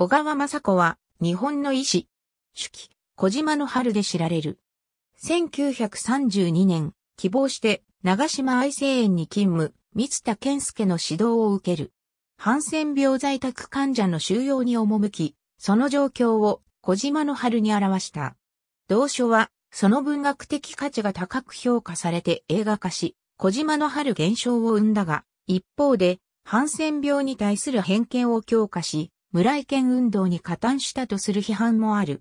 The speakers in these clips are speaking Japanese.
小川雅子は、日本の医師、手記、小島の春で知られる。1932年、希望して、長島愛生園に勤務、三田健介の指導を受ける。ハンセン病在宅患者の収容に赴き、その状況を小島の春に表した。同書は、その文学的価値が高く評価されて映画化し、小島の春現象を生んだが、一方で、ハンセン病に対する偏見を強化し、村井県運動に加担したとする批判もある。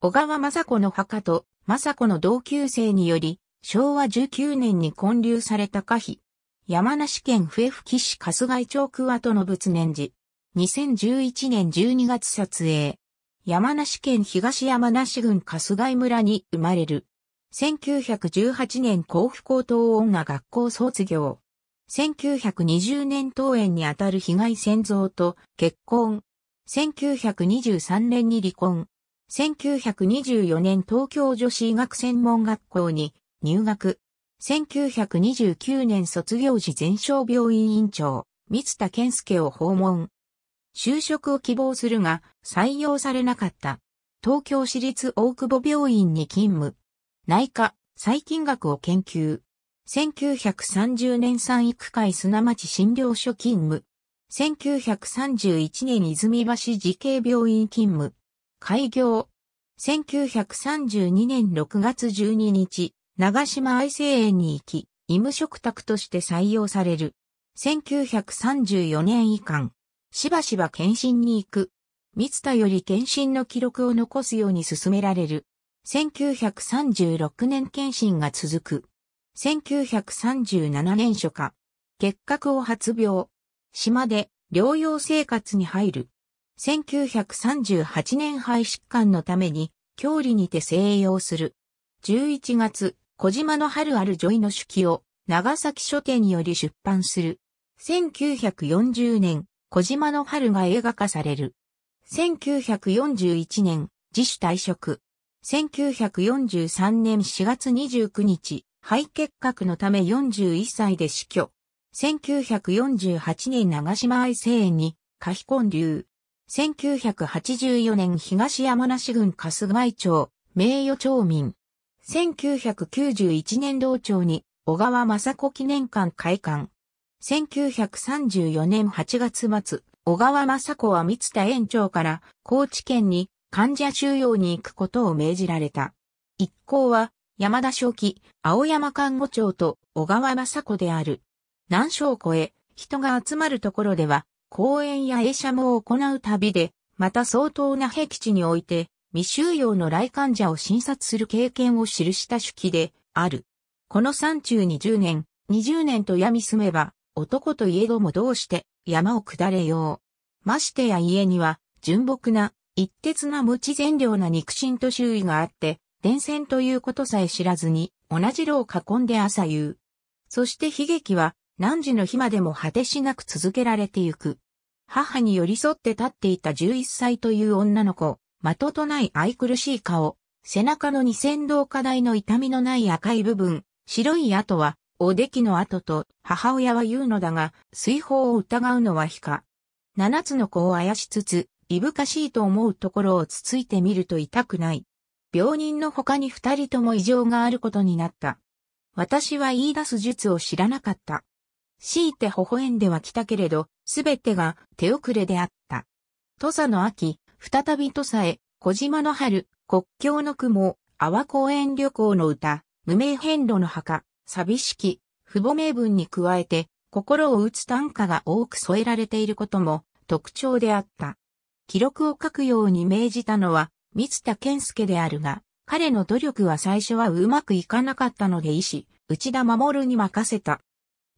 小川雅子の墓と雅子の同級生により、昭和19年に建立された可否。山梨県笛吹市春日井町桑戸の仏念寺。2011年12月撮影。山梨県東山梨郡春日井村に生まれる。1918年甲府高等女学校卒業。1920年登園にあたる被害先祖と結婚。1923年に離婚。1924年東京女子医学専門学校に入学。1929年卒業時全商病院院長、三田健介を訪問。就職を希望するが採用されなかった。東京市立大久保病院に勤務。内科、細菌学を研究。1930年産育会砂町診療所勤務。1931年泉橋慈恵病院勤務。開業。1932年6月12日、長島愛生園に行き、医務職宅として採用される。1934年以下、しばしば検診に行く。三田より検診の記録を残すように進められる。1936年検診が続く。1937年初夏、結核を発病。島で療養生活に入る。1938年肺疾患のために、郷里にて静養する。11月、小島の春ある女医の手記を、長崎書店により出版する。1940年、小島の春が映画化される。1941年、自主退職。1943年4月29日、肺結核のため41歳で死去。1948年長島愛生園に、下比建流。1984年東山梨郡春日井町、名誉町民。1991年同町に、小川雅子記念館開館。1934年8月末、小川雅子は三田園長から高知県に患者収容に行くことを命じられた。一行は山田正紀、青山看護長と小川雅子である。何所を越え、人が集まるところでは、公園や映写も行う旅で、また相当な僻地において、未収容の来患者を診察する経験を記した手記である。この山中に10年、20年と闇住めば、男といえどもどうして山を下れよう。ましてや家には、純朴な、一徹な無知善良な肉親と周囲があって、伝染ということさえ知らずに、同じ路を囲んで朝夕。そして悲劇は、何時の日までも果てしなく続けられてゆく。母に寄り添って立っていた11歳という女の子、的とない愛くるしい顔、背中の二千道課題の痛みのない赤い部分、白い跡は、おできの跡と母親は言うのだが、水泡を疑うのは非か。七つの子をあやしつつ、いぶかしいと思うところをつついてみると痛くない。病人の他に二人とも異常があることになった。私は言い出す術を知らなかった。強いて微笑んでは来たけれど、すべてが手遅れであった。土佐の秋、再び土佐へ、小島の春、国境の雲、阿波公園旅行の歌、無名遍路の墓、寂しき、父母名分に加えて、心を打つ短歌が多く添えられていることも特徴であった。記録を書くように命じたのは、三田健介であるが、彼の努力は最初はうまくいかなかったので医師、内田守に任せた。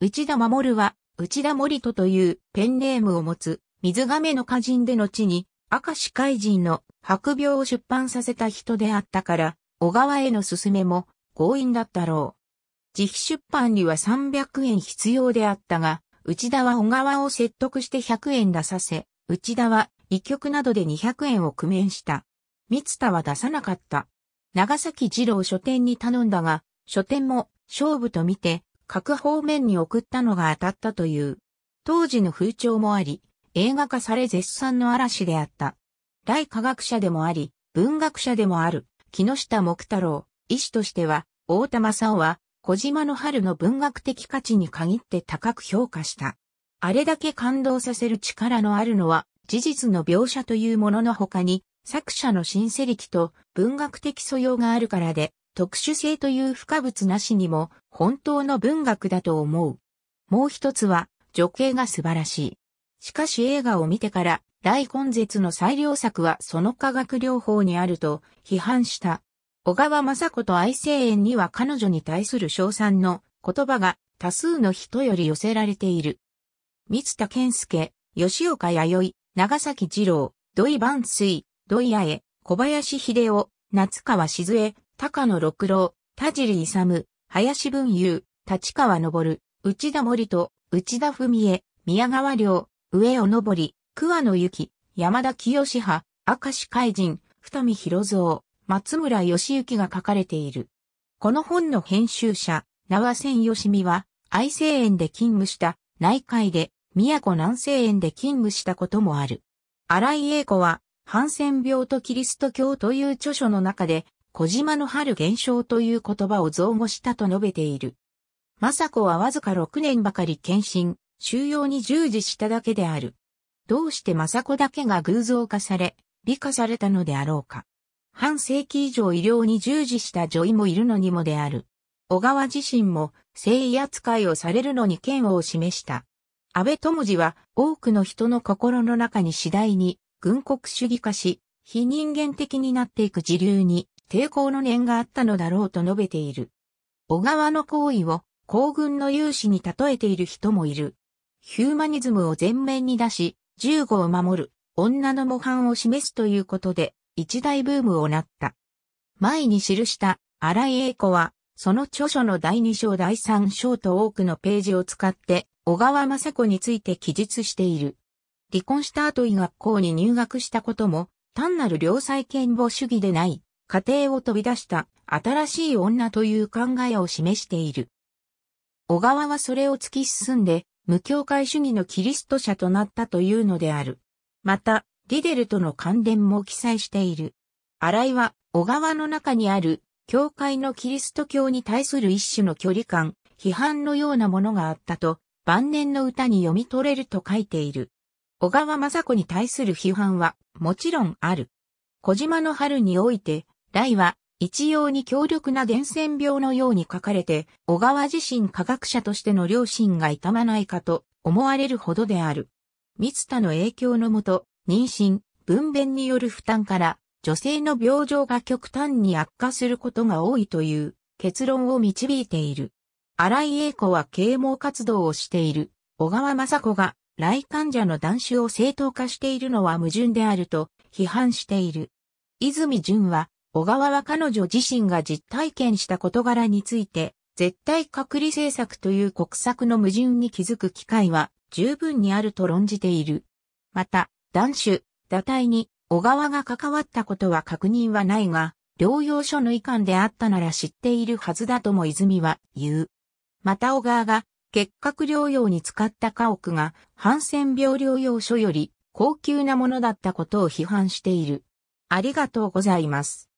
内田守は、内田森人というペンネームを持つ、水亀の歌人で後に、明石海人の白病を出版させた人であったから、小川への勧めも強引だったろう。自費出版には300円必要であったが、内田は小川を説得して100円出させ、内田は一曲などで200円を工面した。三田は出さなかった。長崎二郎書店に頼んだが、書店も勝負と見て各方面に送ったのが当たったという。当時の風潮もあり、映画化され絶賛の嵐であった。大科学者でもあり、文学者でもある、木下木太郎、医師としては、大玉さんは、小島の春の文学的価値に限って高く評価した。あれだけ感動させる力のあるのは、事実の描写というものの他に、作者の新世力と文学的素養があるからで、特殊性という不可物なしにも本当の文学だと思う。もう一つは、女系が素晴らしい。しかし映画を見てから、大根絶の最良作はその科学療法にあると批判した。小川雅子と愛生園には彼女に対する称賛の言葉が多数の人より寄せられている。三田健介、吉岡弥生、長崎二郎、土井万水、土井八重、小林秀夫、夏川静江、高野六郎、田尻勇、林文雄、立川昇、内田森と、内田文江、宮川良、上尾昇、桑野幸、山田清派、明石海人、二見広蔵、松村義行が書かれている。この本の編集者、縄千義美は、愛生園で勤務した、内海で、宮古南西園で勤務したこともある。荒井英子は、ハンセン病とキリスト教という著書の中で、小島の春現象という言葉を造語したと述べている。政子はわずか6年ばかり献身、収容に従事しただけである。どうして政子だけが偶像化され、美化されたのであろうか。半世紀以上医療に従事した女医もいるのにもである。小川自身も性意扱いをされるのに嫌悪を示した。安倍智次は多くの人の心の中に次第に軍国主義化し、非人間的になっていく時流に抵抗の念があったのだろうと述べている。小川の行為を皇軍の有志に例えている人もいる。ヒューマニズムを前面に出し、銃後を守る、女の模範を示すということで、一大ブームをなった。前に記した荒井英子は、その著書の第2章第3章と多くのページを使って、小川雅子について記述している。離婚した後医学校に入学したことも、単なる良妻健母主義でない、家庭を飛び出した新しい女という考えを示している。小川はそれを突き進んで、無教会主義のキリスト者となったというのである。また、リデルとの関連も記載している。新井は、小川の中にある、教会のキリスト教に対する一種の距離感、批判のようなものがあったと、晩年の歌に読み取れると書いている。小川雅子に対する批判は、もちろんある。小島の春において、雷は一様に強力な伝染病のように書かれて、小川自身科学者としての良心が痛まないかと思われるほどである。密田の影響のもと、妊娠、分娩による負担から、女性の病状が極端に悪化することが多いという結論を導いている。荒井英子は啓蒙活動をしている小川雅子が来患者の断酒を正当化しているのは矛盾であると批判している。泉淳は小川は彼女自身が実体験した事柄について、絶対隔離政策という国策の矛盾に気づく機会は十分にあると論じている。また、男子、堕胎に小川が関わったことは確認はないが、療養所の遺憾であったなら知っているはずだとも泉は言う。また小川が結核療養に使った家屋がハンセン病療養所より高級なものだったことを批判している。ありがとうございます。